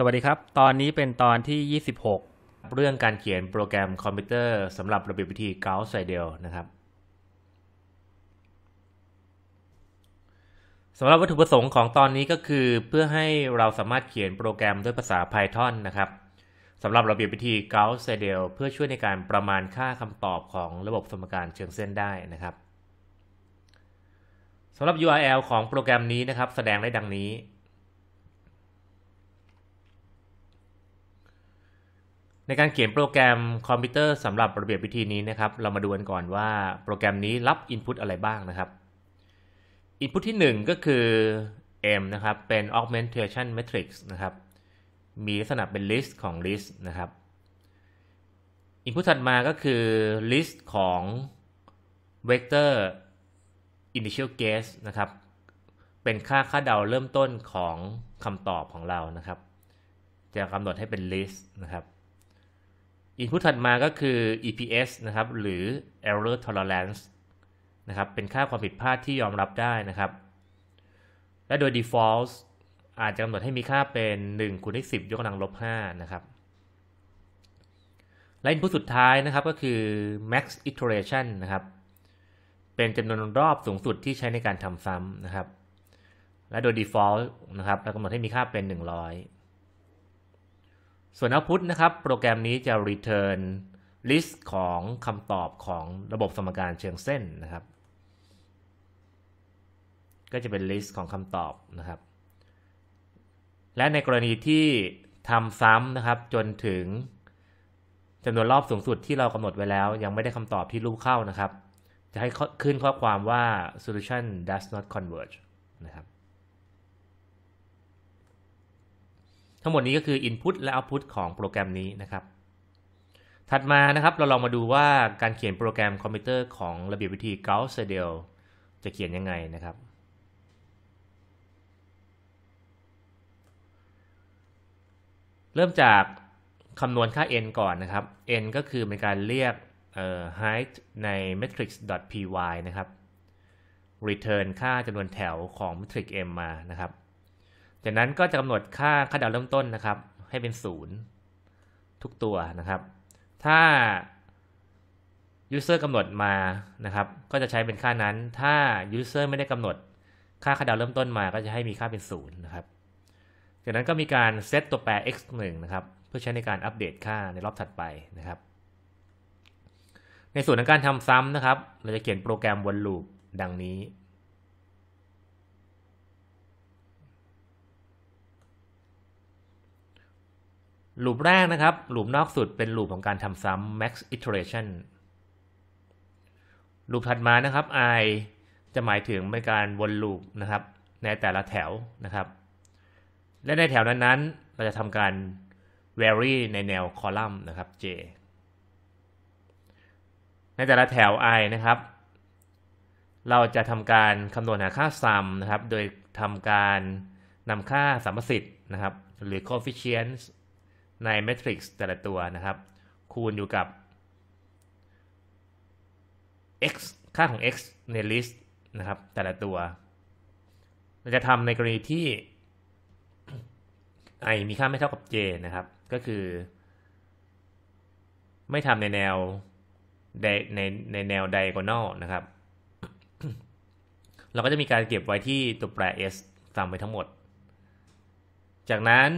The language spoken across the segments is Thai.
สวัสดีครับ ตอนนี้เป็นตอนที่ 26 เรื่องการเขียนโปรแกรมคอมพิวเตอร์สำหรับระเบียบวิธีเกาส์ไซเดลนะครับสำหรับวัตถุประสงค์ของตอนนี้ก็คือ เพื่อให้เราสามารถเขียนโปรแกรมด้วยภาษา Python นะครับสำหรับระเบียบวิธีเกาส์ไซเดลเพื่อช่วยในการประมาณค่าคำตอบของระบบสมการเชิงเส้นได้นะครับสำหรับ URL ของโปรแกรมนี้นะครับแสดงได้ดังนี้ในการเขียนโปรแกรมคอมพิวเตอร์สำหรับระเบียบวิธีนี้นะครับ เรามาดูกันก่อนว่าโปรแกรมนี้รับ Input อะไรบ้างนะครับ Input ที่1ก็คือ M นะครับ เป็น augmentation matrix นะครับ มีลักษณะเป็น list ของ list นะครับ Input ถัดมาก็คือ list ของ vector initial guess นะครับ เป็นค่าค่าเดาเริ่มต้นของคำตอบของเรานะครับ จะกำหนดให้เป็น list นะครับอินพุตถัดมาก็คือ EPS นะครับ หรือ Error Tolerance นะครับ เป็นค่าความผิดพลาดที่ยอมรับได้นะครับ และโดย default อาจจะกำหนดให้มีค่าเป็น 1คูณด้วย10 ยกกำลังลบ5นะครับ และอินพุตสุดท้ายนะครับก็คือ max iteration นะครับ เป็นจำนวนรอบสูงสุดที่ใช้ในการทำซ้ำนะครับ และโดย default นะครับเรากำหนดให้มีค่าเป็น 100ส่วน output นะครับ โปรแกรมนี้จะ return list ของคำตอบของระบบสมการเชิงเส้นนะครับ ก็จะเป็น list ของคำตอบนะครับ และในกรณีที่ทำซ้ำนะครับ จนถึงจำนวนรอบสูงสุดที่เรากำหนดไว้แล้วยังไม่ได้คำตอบที่รูปเข้านะครับ จะให้ขึ้นข้อความว่า solution does not converge นะครับทั้งหมดนี้ก็คือ Input และ Output ของโปรแกรมนี้นะครับ ถัดมานะครับเราลองมาดูว่าการเขียนโปรแกรมคอมพิวเตอร์ของระเบียบวิธี Gauss Seidel จะเขียนยังไงนะครับ เริ่มจากคำนวณค่า n ก่อนนะครับ n ก็คือเป็นการเรียก height ใน matrix.py นะครับ return ค่าจำนวนแถวของ matrix m มานะครับจากนั้นก็จะกำหนดค่า ค่าดาวเริ่มต้นนะครับ ให้เป็น 0 ทุกตัวนะครับ ถ้า user กำหนดมานะครับ ก็จะใช้เป็นค่านั้น ถ้า user ไม่ได้กำหนดค่าค่าดาวเริ่มต้นมา ก็จะให้มีค่าเป็น0นะครับจากนั้นก็มีการเซตตัวแปร x 1นะครับเพื่อใช้ในการอัปเดตค่าในรอบถัดไปนะครับ ในส่วนของการทำซ้ำนะครับ เราจะเขียนโปรแกรมวนลูปดังนี้ลูปแรกนะครับลูปนอกสุดเป็นลูปของการทำซ้ำ max iteration ลูปถัดมานะครับ i จะหมายถึงเป็นการวนลูปนะครับในแต่ละแถวนะครับ และในแถวนั้นๆเราจะทำการ vary ในแนวคอลัมน์นะครับ j ในแต่ละแถว i นะครับ เราจะทำการคำนวณหาค่าซ้ำนะครับ โดยทำการนำค่าสัมประสิทธิ์นะครับ หรือ coefficient s ในเมทริกซ์แต่ละตัวนะครับ คูณอยู่กับ x ค่าของ x ในลิสต์นะครับแต่ละตัวเราจะทำในกรณีที่ i มีค่าไม่เท่ากับ j นะครับ ก็คือ ไม่ทำในแนวในในแนวไดโกนอลนะครับ เราก็จะมีการเก็บไว้ที่ตัวแปร s ตามไปทั้งหมด จากนั้น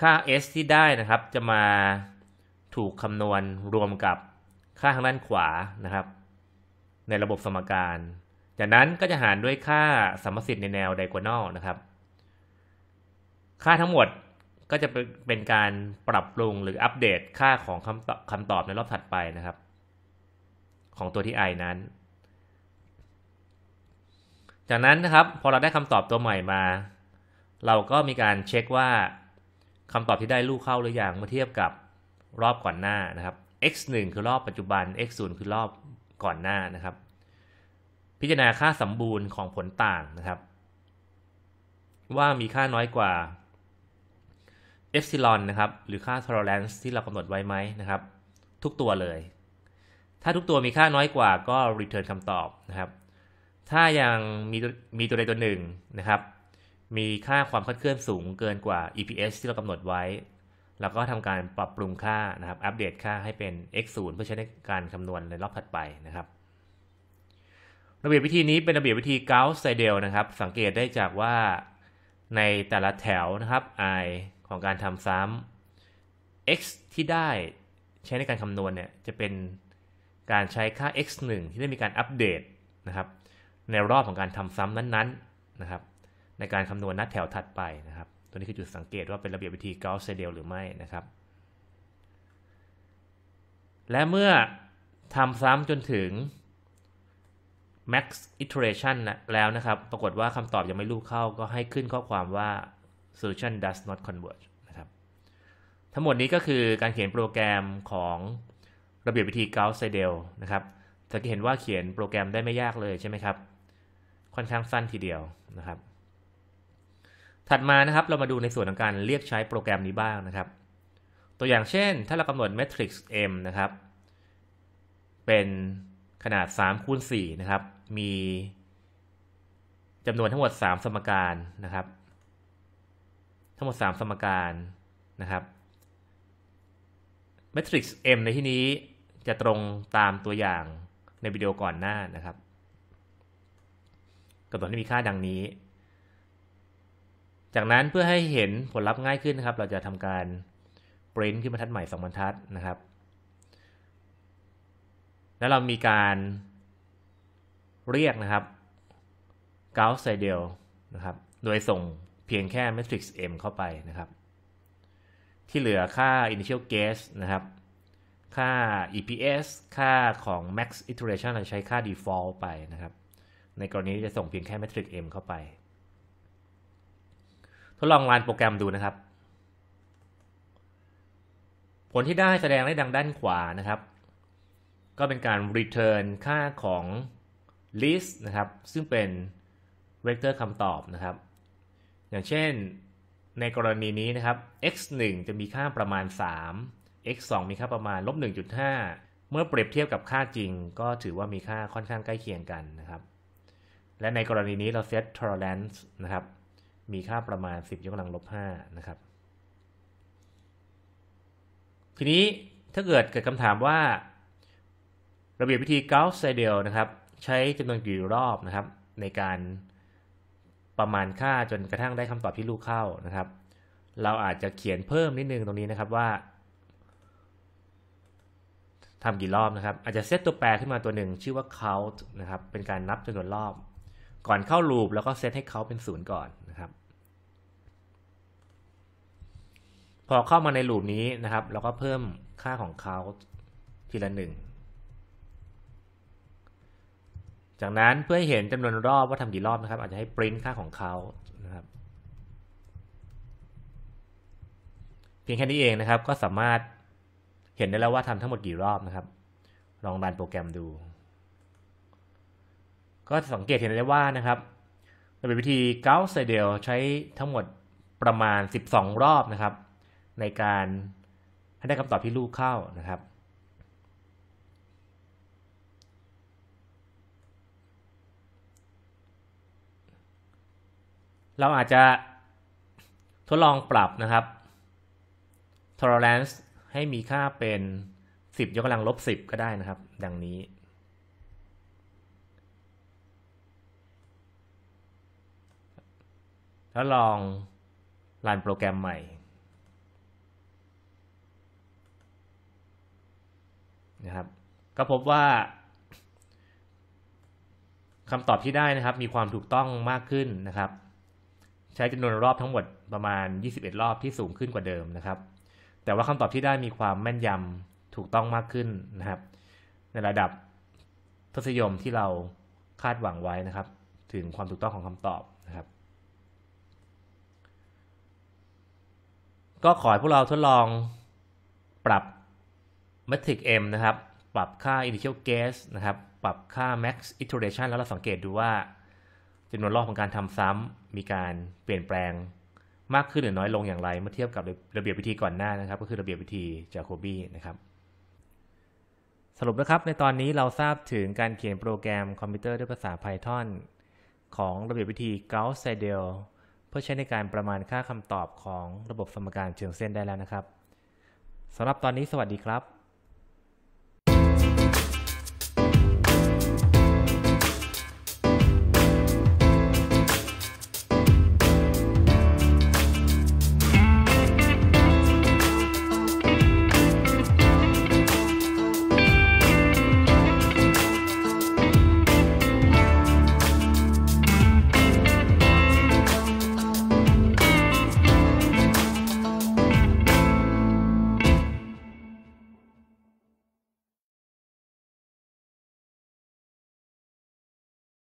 ค่า s ที่ได้นะครับจะมาถูกคำนวณรวมกับค่าทางด้านขวานะครับ ในระบบสมการ จากนั้นก็จะหารด้วยค่าสมสิทธิ์ในแนวไดโกนอลนะครับ ค่าทั้งหมดก็จะเป็นการปรับปรุงหรืออัปเดตค่าของคำตอบคำตอบในรอบถัดไปนะครับ ของตัวที่ i นั้น จากนั้นนะครับ พอเราได้คำตอบตัวใหม่มา เราก็มีการเช็คว่าคำตอบที่ได้ลูกเข้าหรือยังเมื่อเทียบกับรอบก่อนหน้านะครับ x 1คือรอบปัจจุบัน x 0คือรอบก่อนหน้านะครับ พิจารณาค่าสมบูรณ์ของผลต่างนะครับ ว่ามีค่าน้อยกว่าเอฟซิลอนนะครับหรือค่าทอร์เรนซ์ที่เรากำหนดไว้ไหมนะครับ ทุกตัวเลย ถ้าทุกตัวมีค่าน้อยกว่าก็รีเทิร์นคำตอบนะครับ ถ้ายังมีมีตัวใดตัวหนึ่งนะครับมีค่าความคลาดเคลื่อนสูงเกินกว่า EPS ที่เรา กำหนดไว้ แล้วก็ทำการปรับปรุงค่านะครับ อัปเดตค่าให้เป็น x 0เพื่อใช้ในการคำนวณในรอบถัดไปนะครับ ระเบียบวิธีนี้เป็นระเบียบวิธีเกาส์ไซเดลนะครับ สังเกตได้จากว่าในแต่ละแถวนะครับ i ของการทำซ้ำ x ที่ได้ใช้ในการคำนวณเนี่ยจะเป็นการใช้ค่า x 1ที่ได้มีการอัปเดตนะครับในรอบของการทำซ้ำนั้นๆนะครับในการคำนวณนัดแถวถัดไปนะครับ ตัวนี้คือจุดสังเกตว่าเป็นระเบียบวิธีเกาส์เซเดลหรือไม่นะครับ และเมื่อทำซ้ำจนถึง max iteration แล้วนะครับ ปรากฏว่าคำตอบยังไม่ลูกเข้าก็ให้ขึ้นข้อความว่า solution does not converge นะครับ ทั้งหมดนี้ก็คือการเขียนโปรแกรมของระเบียบวิธีเกาส์เซเดลนะครับ จะเห็นว่าเขียนโปรแกรมได้ไม่ยากเลยใช่ไหมครับ ค่อนข้างสั้นทีเดียวนะครับถัดมานะครับเรามาดูในส่วนของการเรียกใช้โปรแกรมนี้บ้างนะครับ ตัวอย่างเช่นถ้าเรากำหนดมทริกซ์ M นะครับ เป็นขนาด 3คูณ4นะครับมีจำนวนทั้งหมด 3 สมการนะครับ ทั้งหมด 3 สมการนะครับมทริกซ์ M ในที่นี้จะตรงตามตัวอย่างในวิดีโอก่อนหน้านะครับกำหนดให้มีค่าดังนี้จากนั้นเพื่อให้เห็นผลลัพธ์ง่ายขึ้นนะครับเราจะทำการปริ้นขึ้นบรรทัดใหม่สองบรรทัดนะครับแล้วเรามีการเรียกนะครับ Gauss Seidel นะครับโดยส่งเพียงแค่ matrix M เข้าไปนะครับ ที่เหลือค่า initial guess นะครับค่า EPS ค่าของ max iteration เราใช้ค่า default ไปนะครับในกรณีจะส่งเพียงแค่ matrix M เข้าไปดลองรันโปรแกรมดูนะครับ ผลที่ได้แสดงได้ดังด้านขวานะครับ ก็เป็นการ return ค่าของ list นะครับ ซึ่งเป็นเวกเตอร์คำตอบนะครับ อย่างเช่นในกรณีนี้นะครับ x 1จะมีค่าประมาณ 3 x 2มีค่าประมาณลบ1.5 เมื่อเปรียบเทียบกับค่าจริง ก็ถือว่ามีค่าค่อนข้างใกล้เคียงกันนะครับ และในกรณีนี้เราเซต tolerance นะครับมีค่าประมาณ 10 ยกกำลังลบ5นะครับทีนี้ถ้าเกิดเกิดคำถามว่า ระเบียบวิธีเกาส์เซเดลนะครับ ใช้จำนวนกี่รอบนะครับในการประมาณค่าจนกระทั่งได้คำตอบที่ลูกเข้านะครับ เราอาจจะเขียนเพิ่มนิดนึงตรงนี้นะครับว่าทำกี่รอบนะครับ อาจจะเซตตัวแปรขึ้นมาตัวหนึ่ง ชื่อว่า count นะครับเป็นการนับจำนวนรอบก่อนเข้าลูป แล้วก็เซตให้เขาเป็นศูนย์ก่อนนะครับ พอเข้ามาในลูปนี้นะครับเราก็เพิ่มค่าของเขาทีละหนึ่ง จากนั้นเพื่อให้เห็นจำนวนรอบว่าทำกี่รอบนะครับ อาจจะให้ปริ้นค่าของเขานะครับ เพียงแค่นี้เองนะครับ ก็สามารถเห็นได้แล้วว่าทำทั้งหมดกี่รอบนะครับ ลองรันโปรแกรมดูก็สังเกตเห็นได้ว่านะครับ เป็นวิธีเกาเซเดลใช้ทั้งหมดประมาณ 12 รอบนะครับ ในการให้ได้คำตอบที่ลูกเข้านะครับ เราอาจจะทดลองปรับนะครับ tolerance ให้มีค่าเป็น 10 ยกกำลังลบ10ก็ได้นะครับ ดังนี้แล้วลองรันโปรแกรมใหม่นะครับ ก็พบว่าคำตอบที่ได้นะครับ มีความถูกต้องมากขึ้นนะครับ ใช้จำนวนรอบทั้งหมดประมาณ21รอบที่สูงขึ้นกว่าเดิมนะครับแต่ว่าคำตอบที่ได้มีความแม่นยำถูกต้องมากขึ้นนะครับในระดับทศยมที่เราคาดหวังไว้นะครับ ถึงความถูกต้องของคำตอบก็ขอให้พวกเราทดลองปรับ m ิกเอ็มนะครับ ปรับค่า Initial Guess นะครับ ปรับค่า Max Iteration แล้วเราสังเกตดูว่าจำนวนรอบของการทำซ้ำมีการเปลี่ยนแปลงมากขึ้นหรือน้อยลงอย่างไร เมื่อเทียบกับระเบียบวิธีก่อนหน้านะครับ ก็คือระเบียบวิธีจาโคบีนะครับ สรุปนะครับในตอนนี้เราทราบถึงการเขียนโปรแกรมคอมพิวเตอร์ด้วยภาษา Python ของระเบียบวิธี Gauss-Seidel พื่อใช้ในการประมาณค่าคำตอบของระบบสมการเชิงเส้นได้แล้วนะครับสำหรับตอนนี้สวัสดีครับ